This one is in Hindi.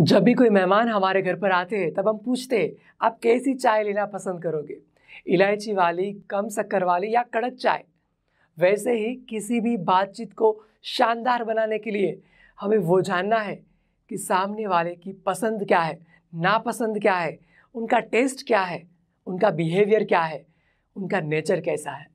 जब भी कोई मेहमान हमारे घर पर आते हैं तब हम पूछते हैं आप कैसी चाय लेना पसंद करोगे इलायची वाली कम शक्कर वाली या कड़क चाय वैसे ही किसी भी बातचीत को शानदार बनाने के लिए हमें वो जानना है कि सामने वाले की पसंद क्या है नापसंद क्या है उनका टेस्ट क्या है उनका बिहेवियर क्या है उनका नेचर कैसा है